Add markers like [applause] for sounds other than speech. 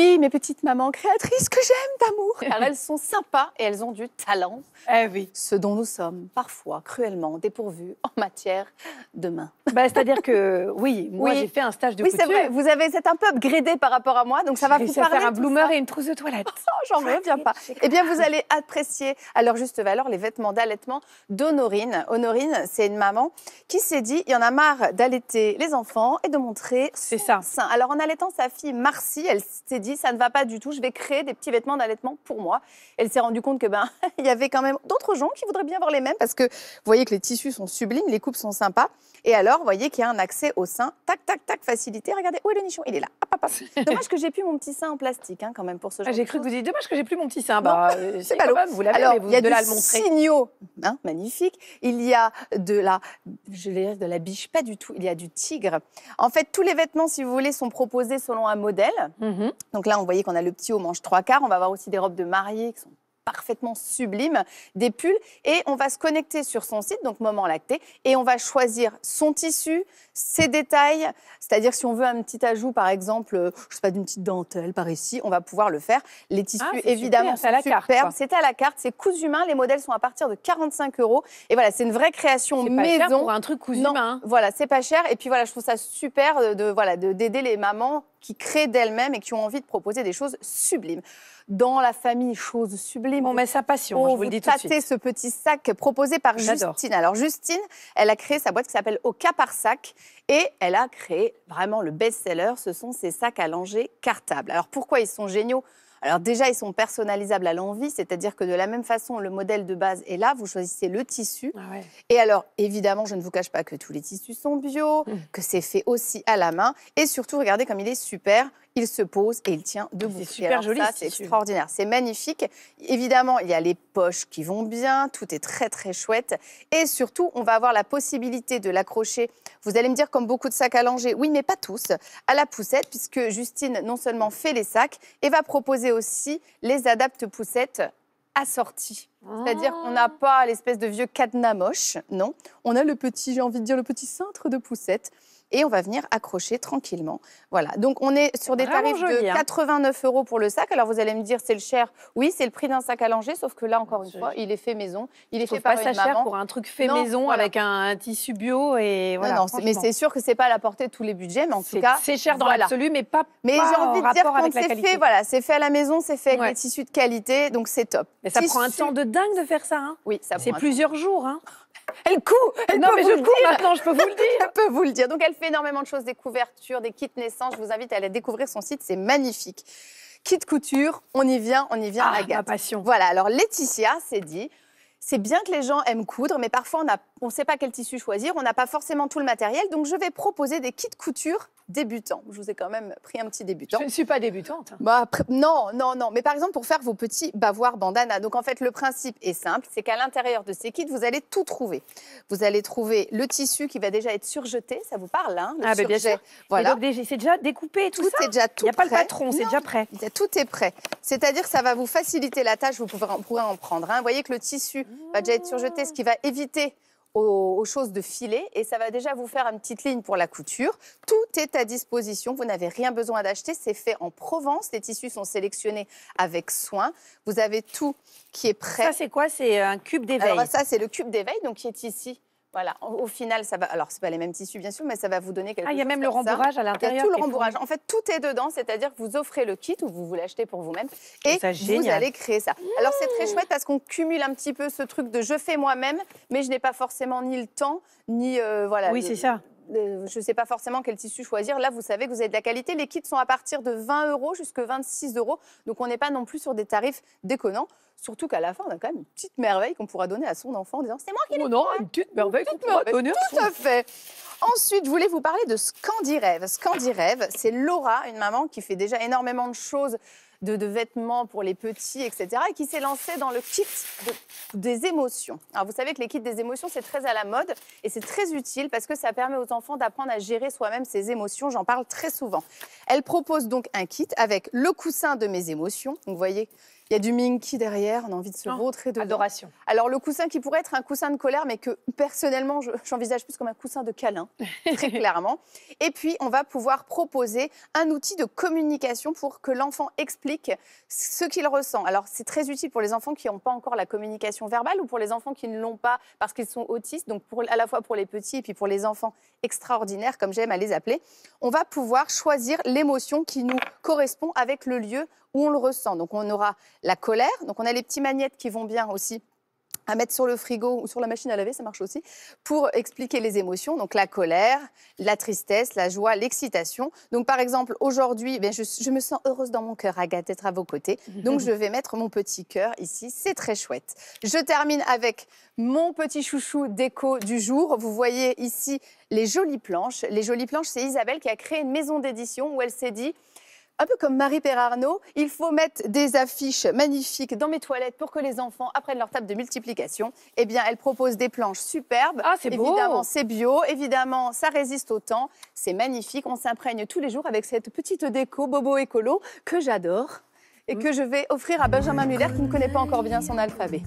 Oui, mes petites mamans créatrices que j'aime d'amour. [laughs] Car elles sont sympas et elles ont du talent. Eh oui. Ce dont nous sommes parfois cruellement dépourvus en matière de main. Bah, C'est-à-dire que, oui, moi j'ai fait un stage de couture. Oui, c'est vrai. Vous avez, êtes un peu upgradé par rapport à moi, donc ça va vous parler. faire un bloomer et une trousse de toilette. [laughs] Oh, j'en reviens pas. Eh bien, vous allez apprécier à leur juste valeur les vêtements d'allaitement d'Honorine. Honorine, c'est une maman qui s'est dit, il y en a marre d'allaiter les enfants et de montrer son ça. sein. Alors en allaitant sa fille Marcy, elle s'est dit, ça ne va pas du tout, je vais créer des petits vêtements d'allaitement pour moi. Elle s'est rendue compte que ben [laughs] il y avait quand même d'autres gens qui voudraient bien avoir les mêmes parce que vous voyez que les tissus sont sublimes, les coupes sont sympas. Et alors, vous voyez qu'il y a un accès au sein, tac, tac, tac, facilité. Regardez, où est le nichon Il est là. [laughs] Dommage que j'ai plus mon petit sein en plastique, hein, quand même, pour ce genre ah, J'ai cru que vous disiez, dommage que j'ai plus mon petit sein. Bah, [laughs] euh, c'est pas grave, vous l'avez, mais vous y a de y a signaux, hein, magnifique. Il y a de la, je vais dire de la biche, pas du tout, il y a du tigre. En fait, tous les vêtements, si vous voulez, sont proposés selon un modèle. Mhm. Donc là, on voyait qu'on a le petit au manche trois quarts. On va avoir aussi des robes de mariée qui sont parfaitement sublimes, des pulls. Et on va se connecter sur son site, donc Moment Lacté, et on va choisir son tissu, ses détails. C'est-à-dire, si on veut un petit ajout, par exemple, euh, je sais pas, d'une petite dentelle par ici, on va pouvoir le faire. Les tissus, ah, évidemment, c'est superbes. C'est à la carte, c'est cousu main. Les modèles sont à partir de 45 euros. Et voilà, c'est une vraie création maison. pour un truc cousu main. Hein. Voilà, c'est pas cher. Et puis voilà, je trouve ça super de, de d'aider les mamans qui créent d'elles-mêmes et qui ont envie de proposer des choses sublimes. Dans la famille, choses sublimes. On met sa passion, on oh, vous, le dis tout de suite. ce petit sac proposé par Justine. Alors Justine, elle a créé sa boîte qui s'appelle Au par sac et elle a créé vraiment le best-seller. Ce sont ces sacs à langer cartables. Alors pourquoi ils sont géniaux alors déjà, ils sont personnalisables à l'envie, c'est-à-dire que de la même façon, le modèle de base est là, vous choisissez le tissu. Ah et alors, évidemment, je ne vous cache pas que tous les tissus sont bio, hum. que c'est fait aussi à la main. Et surtout, regardez comme il est super, il se pose et il tient debout. C'est super joli, c'est extraordinaire, c'est magnifique. Évidemment, il y a les poches qui vont bien, tout est très très chouette. Et surtout, on va avoir la possibilité de l'accrocher. Vous allez me dire comme beaucoup de sacs à langer, oui, mais pas tous, à la poussette, puisque Justine non seulement fait les sacs et va proposer aussi les adaptes poussettes assorties. C'est-à-dire qu'on ah. n'a pas l'espèce de vieux cadenas moche, non. On a le petit, j'ai envie de dire, le petit cintre de poussette et on va venir accrocher tranquillement. Voilà. Donc on est sur des tarifs de 89 hein. euros pour le sac. Alors vous allez me dire c'est le cher. Oui, c'est le prix d'un sac à langer, sauf que là encore une fois, il est fait maison. Il est fait pas par ça cher pour un truc fait maison avec un, tissu bio et voilà. mais c'est sûr que c'est pas à la portée de tous les budgets, mais en tout cas c'est cher dans l'absolu, mais pas. Mais j'ai envie de dire quand c'est fait, voilà, c'est fait à la maison, c'est fait avec des tissus de qualité, donc c'est top. Mais ça prend un temps de dingue de faire ça. Hein. oui, ça. C'est plusieurs jours. Hein. Elle coud non, mais je maintenant, je peux vous le dire. je [laughs] peux vous le dire. Donc, elle fait énormément de choses, des couvertures, des kits naissants. Je vous invite à aller découvrir son site, c'est magnifique. Kit couture, on y vient, on y vient, ah, Ma passion. Voilà, alors Laetitia s'est dit, c'est bien que les gens aiment coudre, mais parfois on ne on sait pas quel tissu choisir, on n'a pas forcément tout le matériel, donc je vais proposer des kits couture débutant. Je vous ai quand même pris un petit débutant. Je ne suis pas débutante. Hein. Bah, non, non, non. Mais par exemple, pour faire vos petits bavoirs bandana. Donc en fait, le principe est simple, c'est qu'à l'intérieur de ces kits, vous allez tout trouver. Vous allez trouver le tissu qui va déjà être surjeté, ça vous parle, hein le Ah ben, bien sûr. Voilà. Et donc c'est déjà découpé, tout, tout Est déjà tout Il n'y a pas le patron, c'est déjà prêt. Tout est prêt. C'est-à-dire que ça va vous faciliter la tâche, vous pourrez en, prendre. Hein. Vous voyez que le tissu va déjà être surjeté, ce qui va éviter aux, choses de filet et ça va déjà vous faire une petite ligne pour la couture. Tout est à disposition, vous n'avez rien besoin d'acheter, c'est fait en Provence, les tissus sont sélectionnés avec soin. Vous avez tout qui est prêt. Ça c'est quoi C'est un cube d'éveil. Alors ça c'est le cube d'éveil donc qui est ici voilà, au, final, ça va. Alors, c'est pas les mêmes tissus, bien sûr, mais ça va vous donner quelque chose. Ah, il y a même le rembourrage à l'intérieur. Il y a tout le rembourrage. En fait, tout est dedans, c'est-à-dire que vous offrez le kit ou vous vous l'achetez pour vous-même et ça, vous allez créer ça. Alors, c'est très mmh. chouette parce qu'on cumule un petit peu ce truc de je fais moi-même, mais je n'ai pas forcément ni le temps, ni. Euh, voilà. Oui, c'est ça euh, je ne sais pas forcément quel tissu choisir. Là, vous savez que vous avez de la qualité. Les kits sont à partir de 20 euros jusqu'à 26 euros. Donc, on n'est pas non plus sur des tarifs déconnants. Surtout qu'à la fin, on a quand même une petite merveille qu'on pourra donner à son enfant en disant C'est moi qui l'ai fait. Oh non, une petite merveille qu'on Tout à fait. Ensuite, je voulais vous parler de rêve. Scandi rêve, c'est Laura, une maman qui fait déjà énormément de choses de, vêtements pour les petits, etc., et qui s'est lancé dans le kit des émotions. Alors, vous savez que les kits des émotions, c'est très à la mode et c'est très utile parce que ça permet aux enfants d'apprendre à gérer soi-même ses émotions. J'en parle très souvent. Elle propose donc un kit avec le coussin de mes émotions. vous voyez, il y a du minky derrière, on a envie de se oh, vautrer de Adoration. Alors le coussin qui pourrait être un coussin de colère, mais que personnellement j'envisage plus comme un coussin de câlin, [laughs] très clairement. Et puis on va pouvoir proposer un outil de communication pour que l'enfant explique ce qu'il ressent. Alors c'est très utile pour les enfants qui n'ont pas encore la communication verbale ou pour les enfants qui ne l'ont pas parce qu'ils sont autistes, donc à la fois pour les petits et puis pour les enfants extraordinaires, comme j'aime à les appeler. On va pouvoir choisir l'émotion qui nous correspond avec le lieu où on le ressent. Donc on aura la colère, donc on a les petits magnettes qui vont bien aussi à mettre sur le frigo ou sur la machine à laver, ça marche aussi, pour expliquer les émotions, donc la colère, la tristesse, la joie, l'excitation. Donc par exemple, aujourd'hui, eh je, je, me sens heureuse dans mon cœur, Agathe, d'être à vos côtés. Donc je vais mettre mon petit cœur ici, c'est très chouette. Je termine avec mon petit chouchou déco du jour. Vous voyez ici les jolies planches. Les jolies planches, c'est Isabelle qui a créé une maison d'édition où elle s'est dit un peu comme Marie Arnaud, il faut mettre des affiches magnifiques dans mes toilettes pour que les enfants apprennent leur table de multiplication. Eh bien, elle propose des planches superbes. Ah, c'est beau Évidemment, c'est bio. Évidemment, ça résiste au temps. C'est magnifique. On s'imprègne tous les jours avec cette petite déco bobo écolo que j'adore et mm. que je vais offrir à Benjamin Muller qui ne connaît pas encore bien son alphabet.